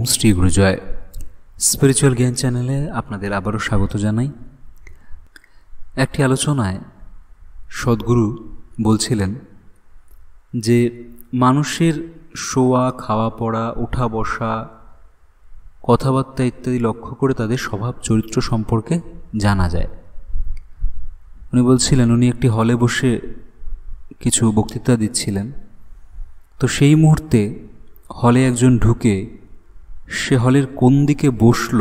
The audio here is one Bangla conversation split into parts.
ওম শ্রী গুরুজয় স্পিরিচুয়াল জ্ঞান চ্যানেলে আপনাদের আবারও স্বাগত জানাই একটি আলোচনায় সদ্গুরু বলছিলেন যে মানুষের শোয়া খাওয়া পড়া ওঠা বসা কথাবার্তা ইত্যাদি লক্ষ্য করে তাদের স্বভাব চরিত্র সম্পর্কে জানা যায় উনি বলছিলেন উনি একটি হলে বসে কিছু বক্তৃতা দিচ্ছিলেন তো সেই মুহূর্তে হলে একজন ঢুকে সে হলের কোন দিকে বসল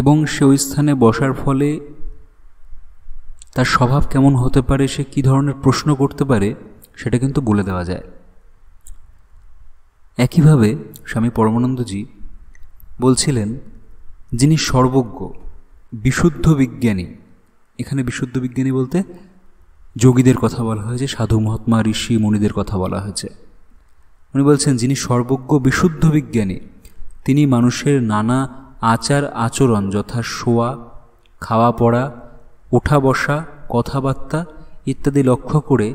এবং সে ওই স্থানে বসার ফলে তার স্বভাব কেমন হতে পারে সে কী ধরনের প্রশ্ন করতে পারে সেটা কিন্তু বলে দেওয়া যায় একইভাবে স্বামী পরমানন্দজি বলছিলেন যিনি সর্বজ্ঞ বিশুদ্ধ বিজ্ঞানী এখানে বিশুদ্ধ বিজ্ঞানী বলতে যোগীদের কথা বলা হয়েছে সাধু মহাত্মা ঋষি মুনিদের কথা বলা হয়েছে উনি বলছেন যিনি সর্বজ্ঞ বিশুদ্ধ বিজ্ঞানী তিনি মানুষের নানা আচার আচরণ যথা শোয়া খাওয়া পড়া ওঠা বসা কথাবার্তা ইত্যাদি লক্ষ্য করে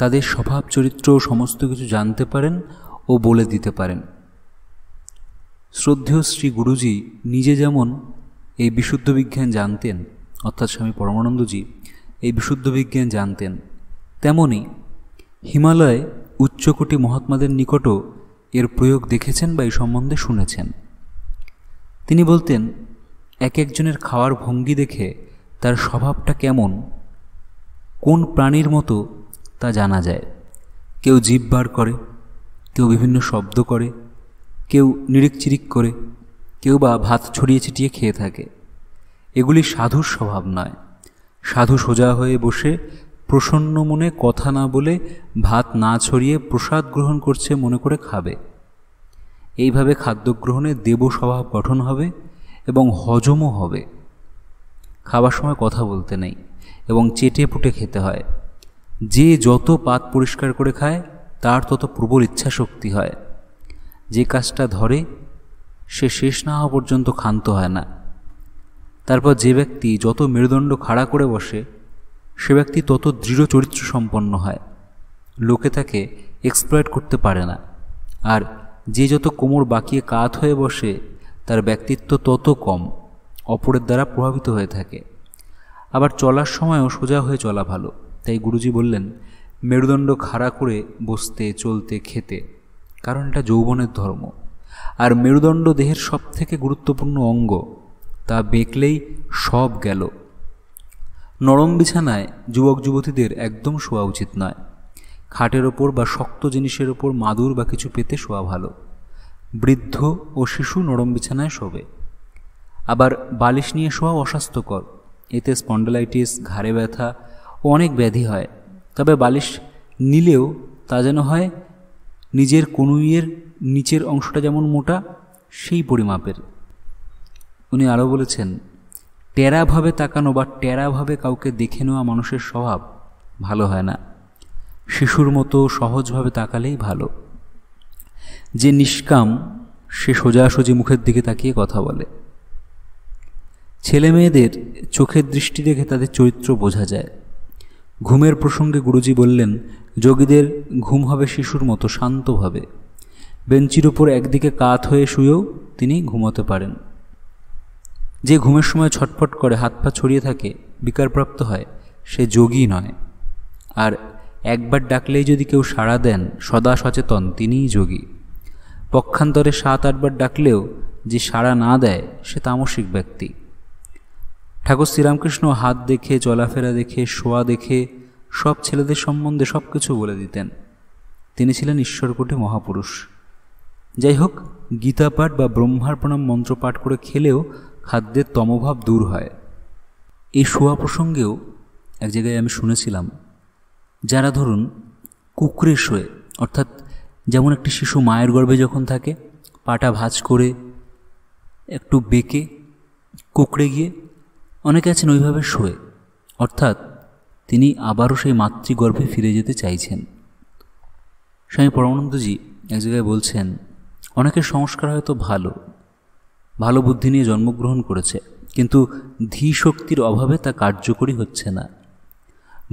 তাদের স্বভাব চরিত্র সমস্ত কিছু জানতে পারেন ও বলে দিতে পারেন শ্রদ্ধেয় শ্রী গুরুজি নিজে যেমন এই বিশুদ্ধ বিজ্ঞান জানতেন অর্থাৎ স্বামী পরমানন্দজি এই বিশুদ্ধ বিজ্ঞান জানতেন তেমনি হিমালয় উচ্চকোটি মহাত্মাদের নিকটও এর প্রয়োগ দেখেছেন বা এই সম্বন্ধে শুনেছেন তিনি বলতেন এক একজনের খাওয়ার ভঙ্গি দেখে তার স্বভাবটা কেমন কোন প্রাণীর মতো তা জানা যায় কেউ জীব বার করে কেউ বিভিন্ন শব্দ করে কেউ নিরিকচিরিক করে কেউ বা ভাত ছড়িয়ে ছিটিয়ে খেয়ে থাকে এগুলি সাধুর স্বভাব নয় সাধু সোজা হয়ে বসে প্রসন্ন মনে কথা না বলে ভাত না ছড়িয়ে প্রসাদ গ্রহণ করছে মনে করে খাবে এইভাবে খাদ্য গ্রহণে দেবস্বভাব গঠন হবে এবং হজমও হবে খাবার সময় কথা বলতে নেই এবং চেটে পুটে খেতে হয় যে যত পাত পরিষ্কার করে খায় তার তত প্রবল ইচ্ছা শক্তি হয় যে কাজটা ধরে সে শেষ না হওয়া পর্যন্ত ক্ষান্ত হয় না তারপর যে ব্যক্তি যত মেরুদণ্ড খাড়া করে বসে সে ব্যক্তি তত দৃঢ় চরিত্র সম্পন্ন হয় লোকে তাকে এক্সপ্লয়েট করতে পারে না আর যে যত কোমর বাঁকিয়ে কাত হয়ে বসে তার ব্যক্তিত্ব তত কম অপরের দ্বারা প্রভাবিত হয়ে থাকে আবার চলার সময়ও সোজা হয়ে চলা ভালো তাই গুরুজি বললেন মেরুদণ্ড খাড়া করে বসতে চলতে খেতে কারণ এটা যৌবনের ধর্ম আর মেরুদণ্ড দেহের সবথেকে গুরুত্বপূর্ণ অঙ্গ তা বেঁকলেই সব গেল নরম বিছানায় যুবক যুবতীদের একদম শোয়া উচিত নয় খাটের ওপর বা শক্ত জিনিসের ওপর মাদুর বা কিছু পেতে শোয়া ভালো বৃদ্ধ ও শিশু নরম বিছানায় শোবে আবার বালিশ নিয়ে শোয়া অস্বাস্থ্যকর এতে স্পন্ডেলাইটিস ঘাড়ে ব্যথা ও অনেক ব্যাধি হয় তবে বালিশ নিলেও তা যেন হয় নিজের কনুইয়ের নিচের অংশটা যেমন মোটা সেই পরিমাপের উনি আরও বলেছেন টেরাভাবে তাকানো বা টেরাভাবে কাউকে দেখে নেওয়া মানুষের স্বভাব ভালো হয় না শিশুর মতো সহজভাবে তাকালেই ভালো যে নিষ্কাম সে সোজাসুজি মুখের দিকে তাকিয়ে কথা বলে ছেলে মেয়েদের চোখের দৃষ্টি দেখে তাদের চরিত্র বোঝা যায় ঘুমের প্রসঙ্গে গুরুজি বললেন যোগীদের ঘুম হবে শিশুর মতো শান্তভাবে বেঞ্চির উপর একদিকে কাত হয়ে শুয়েও তিনি ঘুমোতে পারেন যে ঘুমের সময় ছটফট করে হাত পা ছড়িয়ে থাকে বিকারপ্রাপ্ত হয় সে যোগী নয় আর একবার ডাকলেই যদি কেউ সাড়া দেন সদা সচেতন তিনিই যোগী পক্ষান্তরে সাত আটবার ডাকলেও যে সাড়া না দেয় সে তামসিক ব্যক্তি ঠাকুর শ্রীরামকৃষ্ণ হাত দেখে চলাফেরা দেখে শোয়া দেখে সব ছেলেদের সম্বন্ধে সব কিছু বলে দিতেন তিনি ছিলেন ঈশ্বরকোটি মহাপুরুষ যাই হোক গীতা পাঠ বা ব্রহ্মার্পণম মন্ত্র পাঠ করে খেলেও খাদ্যের তমভাব দূর হয় এই শোয়া প্রসঙ্গেও এক জায়গায় আমি শুনেছিলাম যারা ধরুন কুকুরে শোয়ে অর্থাৎ যেমন একটি শিশু মায়ের গর্ভে যখন থাকে পাটা ভাজ করে একটু বেঁকে কুকড়ে গিয়ে অনেকে আছেন ওইভাবে শোয়ে অর্থাৎ তিনি আবারও সেই মাতৃগর্ভে ফিরে যেতে চাইছেন স্বামী পরমানন্দজি এক জায়গায় বলছেন অনেকের সংস্কার হয়তো ভালো ভালো বুদ্ধি নিয়ে জন্মগ্রহণ করেছে কিন্তু ধী শক্তির অভাবে তা কার্যকরী হচ্ছে না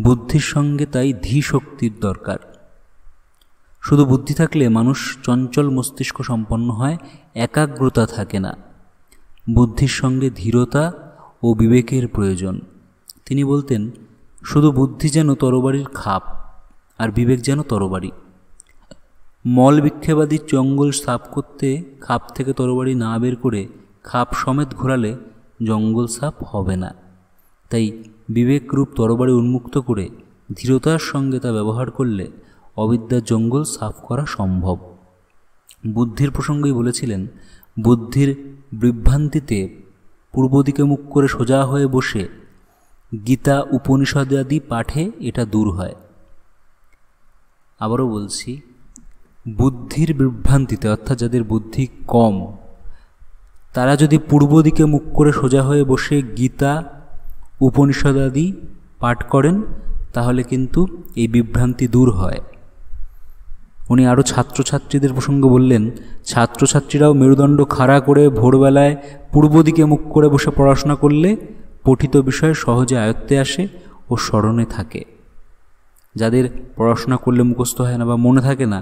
বুদ্ধির সঙ্গে তাই ধী শক্তির দরকার শুধু বুদ্ধি থাকলে মানুষ চঞ্চল মস্তিষ্ক সম্পন্ন হয় একাগ্রতা থাকে না বুদ্ধির সঙ্গে ধীরতা ও বিবেকের প্রয়োজন তিনি বলতেন শুধু বুদ্ধি যেন তরবারির খাপ আর বিবেক যেন তরবারি মল বিক্ষেপাদির জঙ্গল সাফ করতে খাপ থেকে তরবারি না বের করে খাপ সমেত ঘোরালে জঙ্গল সাপ হবে না তাই বিবেকরূপ তরবারি উন্মুক্ত করে ধীরতার সঙ্গে তা ব্যবহার করলে অবিদ্যার জঙ্গল সাফ করা সম্ভব বুদ্ধির প্রসঙ্গেই বলেছিলেন বুদ্ধির বিভ্রান্তিতে পূর্বদিকে মুখ করে সোজা হয়ে বসে গীতা উপনিষদ আদি পাঠে এটা দূর হয় আবারও বলছি বুদ্ধির বিভ্রান্তিতে অর্থাৎ যাদের বুদ্ধি কম তারা যদি পূর্ব দিকে মুখ করে সোজা হয়ে বসে গীতা উপনিষদাদি পাঠ করেন তাহলে কিন্তু এই বিভ্রান্তি দূর হয় উনি আরও ছাত্রছাত্রীদের প্রসঙ্গে বললেন ছাত্রছাত্রীরাও মেরুদণ্ড খাড়া করে ভোরবেলায় পূর্ব দিকে মুখ করে বসে পড়াশোনা করলে পঠিত বিষয় সহজে আয়ত্তে আসে ও স্মরণে থাকে যাদের পড়াশোনা করলে মুখস্থ হয় না বা মনে থাকে না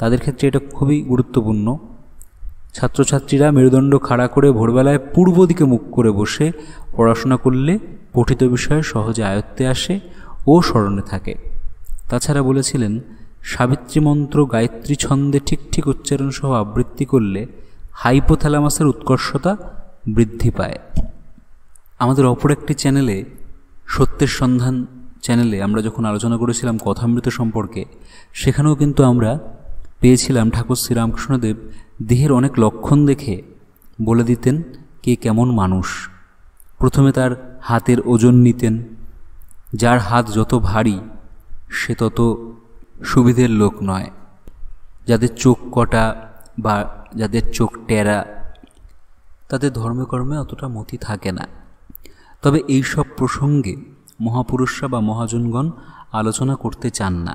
তাদের ক্ষেত্রে এটা খুবই গুরুত্বপূর্ণ ছাত্রছাত্রীরা মেরুদণ্ড খাড়া করে ভোরবেলায় পূর্ব দিকে মুখ করে বসে পড়াশোনা করলে পঠিত বিষয়ে সহজে আয়ত্তে আসে ও স্মরণে থাকে তাছাড়া বলেছিলেন সাবিত্রী মন্ত্র গায়ত্রী ছন্দে ঠিক ঠিক উচ্চারণ সহ আবৃত্তি করলে হাইপোথ্যালামাসের উৎকর্ষতা বৃদ্ধি পায় আমাদের অপর একটি চ্যানেলে সত্যের সন্ধান চ্যানেলে আমরা যখন আলোচনা করেছিলাম কথামৃত সম্পর্কে সেখানেও কিন্তু আমরা পেয়েছিলাম ঠাকুর শ্রীরামকৃষ্ণদেব দেহের অনেক লক্ষণ দেখে বলে দিতেন কে কেমন মানুষ প্রথমে তার হাতের ওজন নিতেন যার হাত যত ভারী সে তত সুবিধের লোক নয় যাদের চোখ কটা বা যাদের চোখ টেরা তাদের ধর্মকর্মে অতটা মতি থাকে না তবে এই সব প্রসঙ্গে মহাপুরুষরা বা মহাজনগণ আলোচনা করতে চান না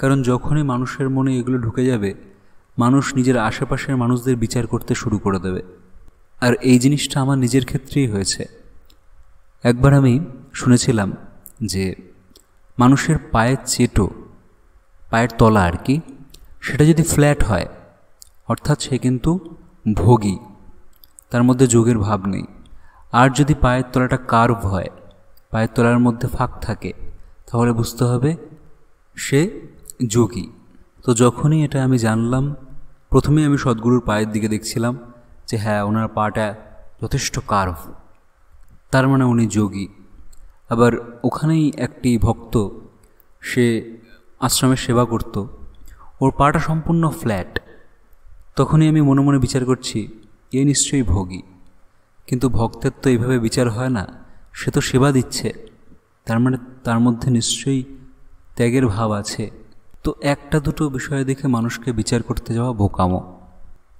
কারণ যখনই মানুষের মনে এগুলো ঢুকে যাবে মানুষ নিজের আশেপাশের মানুষদের বিচার করতে শুরু করে দেবে আর এই জিনিসটা আমার নিজের ক্ষেত্রেই হয়েছে একবার আমি শুনেছিলাম যে মানুষের পায়ের চেটো পায়ের তলা আর কি সেটা যদি ফ্ল্যাট হয় অর্থাৎ সে কিন্তু ভোগী তার মধ্যে যোগের ভাব নেই আর যদি পায়ের তলাটা কার্ভ হয় পায়ের তলার মধ্যে ফাঁক থাকে তাহলে বুঝতে হবে সে যোগী তো যখনই এটা আমি জানলাম প্রথমে আমি সদ্গুরুর পায়ের দিকে দেখছিলাম যে হ্যাঁ ওনার পাটা যথেষ্ট কার্ভ তার মানে উনি যোগী আবার ওখানেই একটি ভক্ত সে আশ্রমের সেবা করত ওর পাটা সম্পূর্ণ ফ্ল্যাট তখনই আমি মনে মনে বিচার করছি এ নিশ্চয়ই ভোগী কিন্তু ভক্তের তো এইভাবে বিচার হয় না সে তো সেবা দিচ্ছে তার মানে তার মধ্যে নিশ্চয়ই ত্যাগের ভাব আছে তো একটা দুটো বিষয় দেখে মানুষকে বিচার করতে যাওয়া বোকামো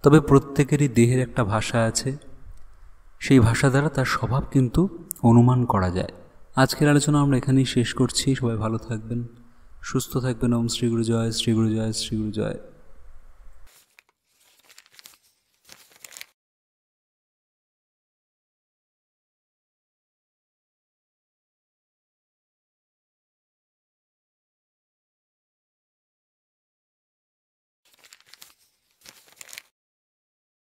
তবে প্রত্যেকেরই দেহের একটা ভাষা আছে সেই ভাষা দ্বারা তার স্বভাব কিন্তু অনুমান করা যায় আজকের আলোচনা আমরা এখানেই শেষ করছি সবাই ভালো থাকবেন সুস্থ থাকবেন ওম শ্রীগুরু জয় শ্রীগুরু জয় শ্রীগুরু জয়